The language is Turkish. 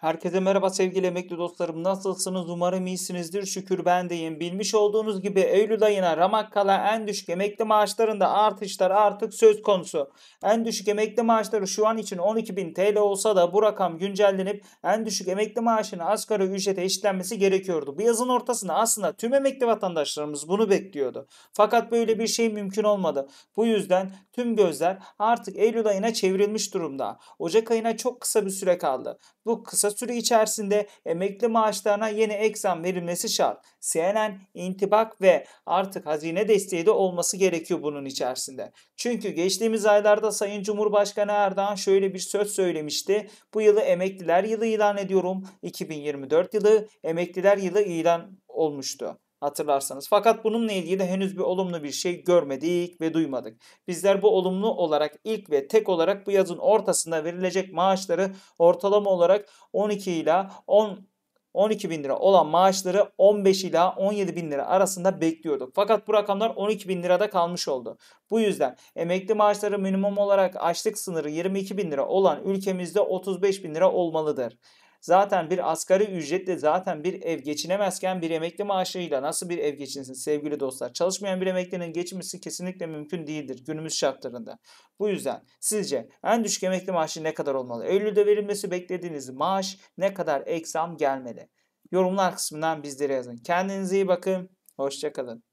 Herkese merhaba sevgili emekli dostlarım. Nasılsınız? Umarım iyisinizdir. Şükür ben deyim. Bilmiş olduğunuz gibi Eylül ayına ramak kala en düşük emekli maaşlarında artışlar artık söz konusu. En düşük emekli maaşları şu an için 12.000 TL olsa da bu rakam güncellenip en düşük emekli maaşının asgari ücrete eşitlenmesi gerekiyordu. Bu yazın ortasında aslında tüm emekli vatandaşlarımız bunu bekliyordu. Fakat böyle bir şey mümkün olmadı. Bu yüzden tüm gözler artık Eylül ayına çevrilmiş durumda. Ocak ayına çok kısa bir süre kaldı. Bu kısa kısa süre içerisinde emekli maaşlarına yeni ek zam verilmesi şart. CNN, intibak ve artık hazine desteği de olması gerekiyor bunun içerisinde. Çünkü geçtiğimiz aylarda Sayın Cumhurbaşkanı Erdoğan şöyle bir söz söylemişti. Bu yılı emekliler yılı ilan ediyorum. 2024 yılı emekliler yılı ilan olmuştu hatırlarsanız. Fakat bununla ilgili de henüz bir olumlu bir şey görmedik ve duymadık. Bizler bu olumlu olarak ilk ve tek olarak bu yazın ortasında verilecek maaşları ortalama olarak 12 ile 10 12 bin lira olan maaşları 15 ila 17 bin lira arasında bekliyorduk. Fakat bu rakamlar 12 bin lirada kalmış oldu. Bu yüzden emekli maaşları minimum olarak açlık sınırı 22 bin lira olan ülkemizde 35 bin lira olmalıdır zaten bir asgari ücretle zaten bir ev geçinemezken bir emekli maaşıyla nasıl bir ev geçinsin sevgili dostlar? Çalışmayan bir emeklinin geçinmesi kesinlikle mümkün değildir günümüz şartlarında. Bu yüzden sizce en düşük emekli maaşı ne kadar olmalı? Eylül'de verilmesi beklediğiniz maaş ne kadar eksam gelmeli? Yorumlar kısmından bizlere yazın. Kendinize iyi bakın. Hoşçakalın.